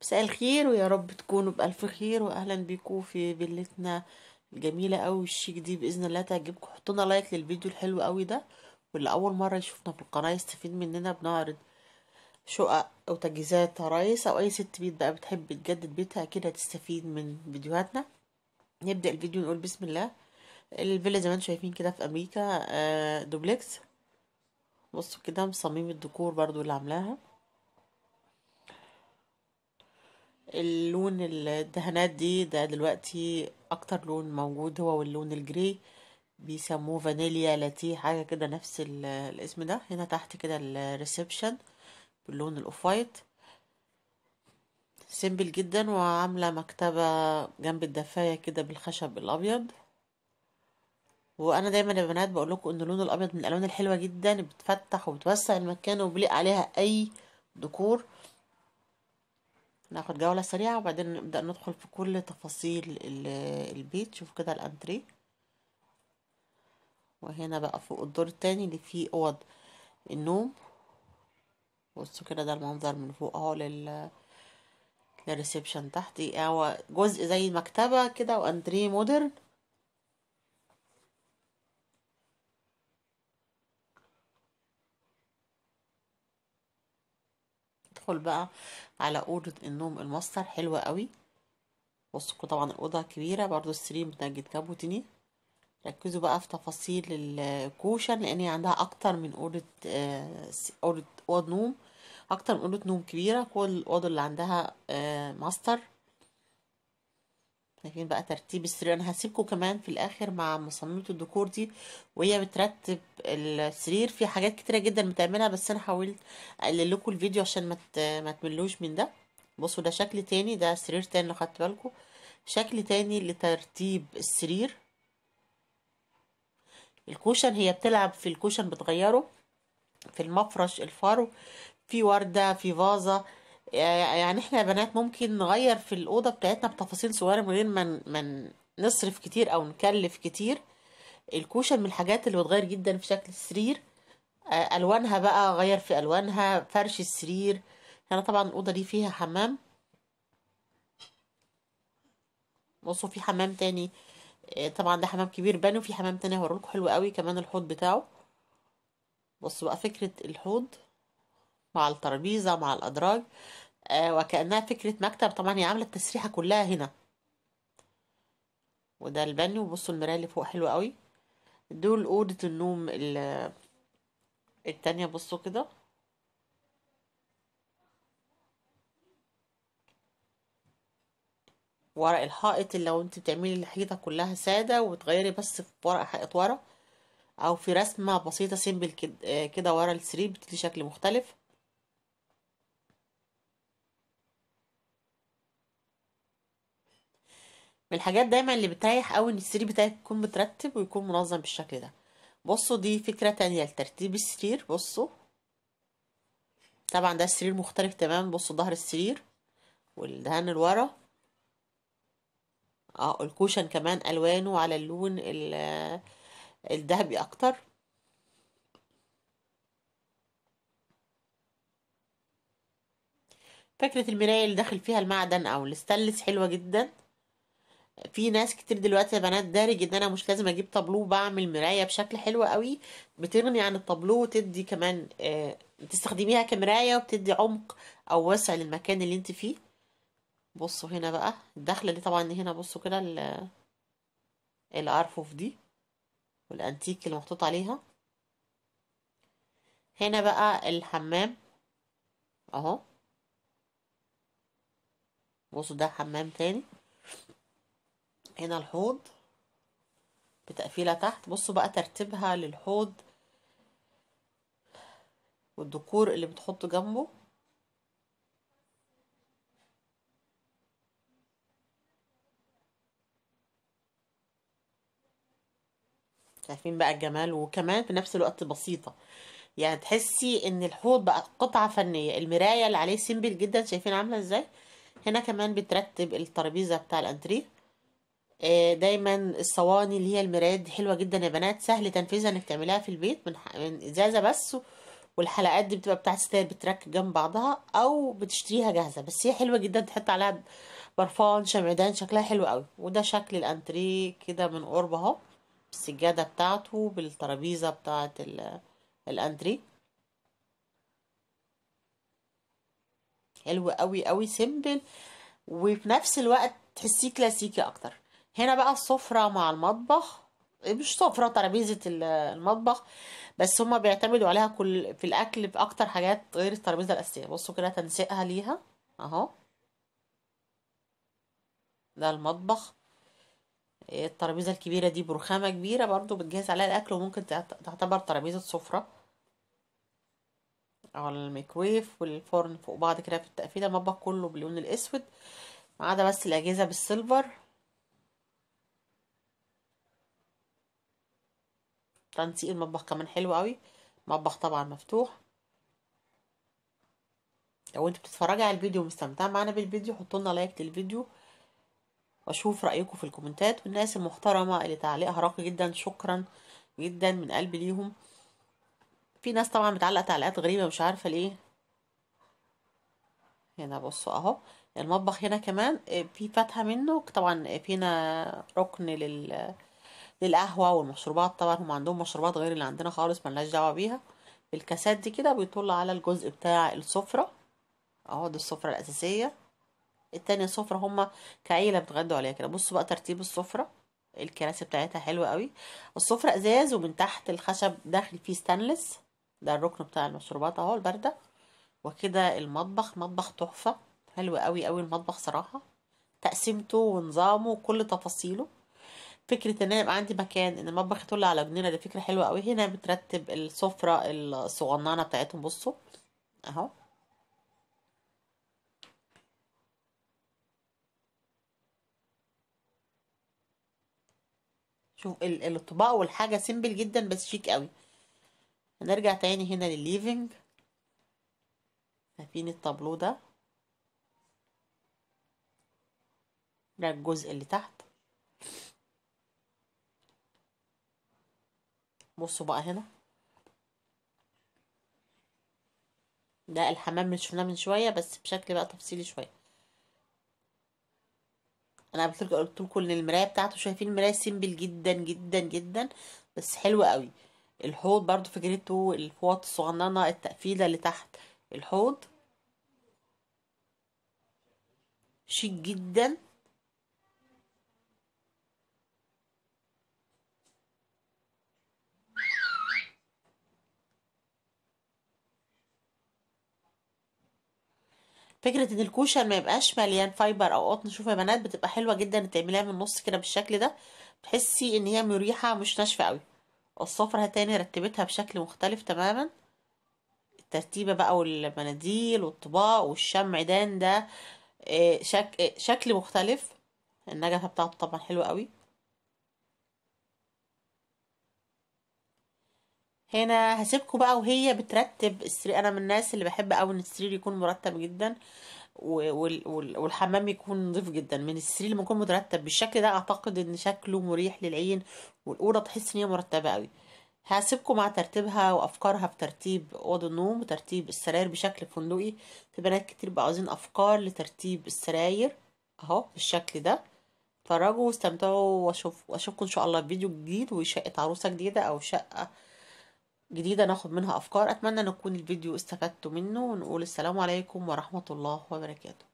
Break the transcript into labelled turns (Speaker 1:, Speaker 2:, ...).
Speaker 1: مساء الخير ويا رب تكونوا بألف خير وأهلا بيكم في فيلتنا الجميلة أوي الشيك دي بإذن الله تعجبكم حطونا لايك للفيديو الحلو أوي ده واللي أول مرة يشوفنا في القناة يستفيد مننا بنعرض شقق أو تجهيزات عرايس أو أي ست بيت بقى بتحب تجدد بيتها أكيد هتستفيد من فيديوهاتنا نبدأ الفيديو نقول بسم الله الفيلا زي ما انتم شايفين كده في أمريكا آه، دوبلكس بصوا كده مصمم الديكور برضو اللي عاملاها اللون الدهانات دي ده دلوقتي اكتر لون موجود هو واللون الجري بيسموه فانيليا لاتيه حاجه كده نفس الاسم ده هنا تحت كده الريسبشن باللون الاوف وايت سيمبل جدا وعامله مكتبه جنب الدفايه كده بالخشب الابيض وانا دايما يا بنات بقول لكم ان اللون الابيض من الالوان الحلوه جدا بتفتح وبتوسع المكان وبيليق عليها اي ديكور ناخد جولة سريعة وبعدين نبدأ ندخل في كل تفاصيل البيت شوف كده الأنتريه وهنا بقى فوق الدور التاني اللي فيه أوض النوم بصوا كده ده المنظر من فوق اهو لل للريسبشن تحت هو جزء زي مكتبة كده وأندريه مودرن ندخل بقى على اوضه النوم الماستر حلوه قوي بصوا طبعا الاوضه كبيره برضو السرير جيت كابوتيني ركزوا بقى في تفاصيل الكوشن لان هي عندها اكتر من اوضه آه، اوضه اوض نوم اكتر من اوضه نوم كبيره كل الاوضه اللي عندها آه، ماستر شايفين بقى ترتيب السرير انا هسيبكم كمان في الاخر مع مصممه الديكور دي وهي بترتب السرير في حاجات كتيره جدا بتعملها بس انا حاولت اقلل لكم الفيديو عشان ما ما تملوش من ده بصوا ده شكل تاني ده سرير تاني لو خدت بالكم شكل تاني لترتيب السرير الكوشن هي بتلعب في الكوشن بتغيره في المفرش الفرو في ورده في فازه يعني احنا يا بنات ممكن نغير في الأوضة بتاعتنا بتفاصيل صغيرة من غير ما من نصرف كتير أو نكلف كتير الكوشن من الحاجات اللي بتغير جدا في شكل السرير ألوانها بقى غير في ألوانها فرش السرير هنا يعني طبعا الأوضة دي فيها حمام بصوا في حمام تاني طبعا ده حمام كبير باني وفي حمام تاني هوريلكم حلو قوي كمان الحوض بتاعه بصوا بقى فكرة الحوض مع الترابيزه مع الادراج آه، وكانها فكره مكتب طبعا هي عامله التسريحه كلها هنا وده البني وبصوا المرايه اللي فوق حلوه قوي دول اوضه النوم التانية بصوا كده ورق الحائط اللي لو انت بتعملي الحيطه كلها ساده وتغيري بس في ورق حائط ورا او في رسمه بسيطه سيمبل آه، كده ورا السرير بتدي شكل مختلف من الحاجات دايما اللي بتريح قوي ان السرير بتاعك يكون مترتب ويكون منظم بالشكل ده بصوا دي فكرة تانية لترتيب السرير بصوا طبعا ده السرير مختلف تماما بصوا ظهر السرير والدهان الورا اه الكوشن كمان الوانه على اللون الذهبي اكتر فكرة المراية اللي داخل فيها المعدن او الستلس حلوة جدا في ناس كتير دلوقتي يا بنات دارج ان انا مش لازم اجيب طابلو بعمل مرايه بشكل حلو قوي بتغني عن الطابلو وتدي كمان آه تستخدميها كمرايه وبتدي عمق او وسع للمكان اللي انت فيه بصوا هنا بقى الدخله دي طبعا هنا بصوا كده الارفف دي والانتيك اللي محطوط عليها هنا بقى الحمام اهو بصوا ده حمام تاني هنا الحوض بتقفيله تحت بصوا بقى ترتيبها للحوض والديكور اللي بتحطه جنبه شايفين بقى الجمال وكمان في نفس الوقت بسيطه يعني تحسي ان الحوض بقى قطعه فنيه المرايه اللي عليه سيمبل جدا شايفين عامله ازاي هنا كمان بترتب الترابيزه بتاع الانتريه آه، دايما الصواني اللي هي المراد حلوه جدا يا بنات سهل تنفيذها انك تعمليها في البيت من, من ازازه بس والحلقات دي بتبقى بتاعت ستاير بتركب جنب بعضها او بتشتريها جاهزه بس هي حلوه جدا تحط عليها برفان شمعدان شكلها حلو قوي وده شكل الانتريه كده من قرب اهو بالسجاده بتاعته بالترابيزه بتاعت الانتريه حلو قوي قوي سيمبل وفي نفس الوقت تحسيه كلاسيكي اكتر هنا بقى السفرة مع المطبخ إيه، مش سفرة ترابيزة المطبخ بس هما بيعتمدوا عليها كل في الأكل بأكتر حاجات غير الترابيزة الأساسية بصوا كده تنسيقها ليها أهو ده المطبخ إيه، الترابيزة الكبيرة دي برخامة كبيرة برضو بتجهز عليها الأكل وممكن تعتبر ترابيزة سفرة على الميكرويف والفرن فوق بعض كده في التقفيلة المطبخ كله باللون الأسود ما عدا بس الأجهزة بالسيلفر تنسيق المطبخ كمان حلو قوي مطبخ طبعا مفتوح لو انتوا بتتفرجوا على الفيديو ومستمتعه معانا بالفيديو حطوا لنا لايك للفيديو واشوف رايكم في الكومنتات والناس المحترمه اللي تعليقها راقي جدا شكرا جدا من قلبي ليهم في ناس طبعا بتعلق تعليقات غريبه مش عارفه ليه هنا بصوا اهو المطبخ هنا كمان في فتحه منه طبعا في هنا ركن لل للقهوة والمشروبات طبعا هم عندهم مشروبات غير اللي عندنا خالص ملناش دعوة بيها الكاسات دي كده بيطل على الجزء بتاع السفرة اهو دي السفرة الأساسية التانية سفرة هما كعيلة بتغدوا عليها كده بصوا بقى ترتيب السفرة الكراسي بتاعتها حلوة قوي السفرة ازاز ومن تحت الخشب داخل فيه ستانلس ده الركن بتاع المشروبات اهو الباردة وكده المطبخ مطبخ تحفة حلو قوي قوي المطبخ صراحة تقسيمته ونظامه وكل تفاصيله فكره ان انا يبقى عندي مكان ان المطبخ يطل على جنينه دي فكره حلوه قوي هنا بترتب السفره الصغننه بتاعتهم بصوا اهو شوف الطباق والحاجه سيمبل جدا بس شيك قوي هنرجع تاني هنا للليفينج شايفين التابلو ده ده الجزء اللي تحت بصوا بقى هنا ده الحمام اللي شفناه من شويه بس بشكل بقى تفصيلي شويه انا قلت لكم ان المرايه بتاعته شايفين المرايه سيمبل جدا جدا جدا بس حلو قوي الحوض برضو فكرته الفوط الصغننه التقفيله اللي تحت الحوض شيك جدا فكره ان الكوشر ما يبقاش مليان فايبر او قطن شوفوا يا بنات بتبقى حلوه جدا تعمليها من النص كده بالشكل ده تحسي ان هي مريحه مش ناشفه قوي الصفرة تاني رتبتها بشكل مختلف تماما الترتيبه بقى والمناديل والطباق والشمع دان ده آه، شك... آه، شكل مختلف النجفه بتاعته طبعا حلوه قوي هنا هسيبكم بقى وهي بترتب السرير انا من الناس اللي بحب قوي ان السرير يكون مرتب جدا والحمام يكون نظيف جدا من السرير لما يكون مترتب بالشكل ده اعتقد ان شكله مريح للعين والاوضه تحس ان هي مرتبه قوي هسيبكم مع ترتيبها وافكارها في ترتيب اوض النوم وترتيب السراير بشكل فندقي في بنات كتير بقى عاوزين افكار لترتيب السراير اهو بالشكل ده اتفرجوا واستمتعوا واشوف واشوفكم ان شاء الله في فيديو جديد وشقه عروسه جديده او شقه جديدة ناخد منها أفكار أتمنى أن يكون الفيديو استفدتوا منه ونقول السلام عليكم ورحمة الله وبركاته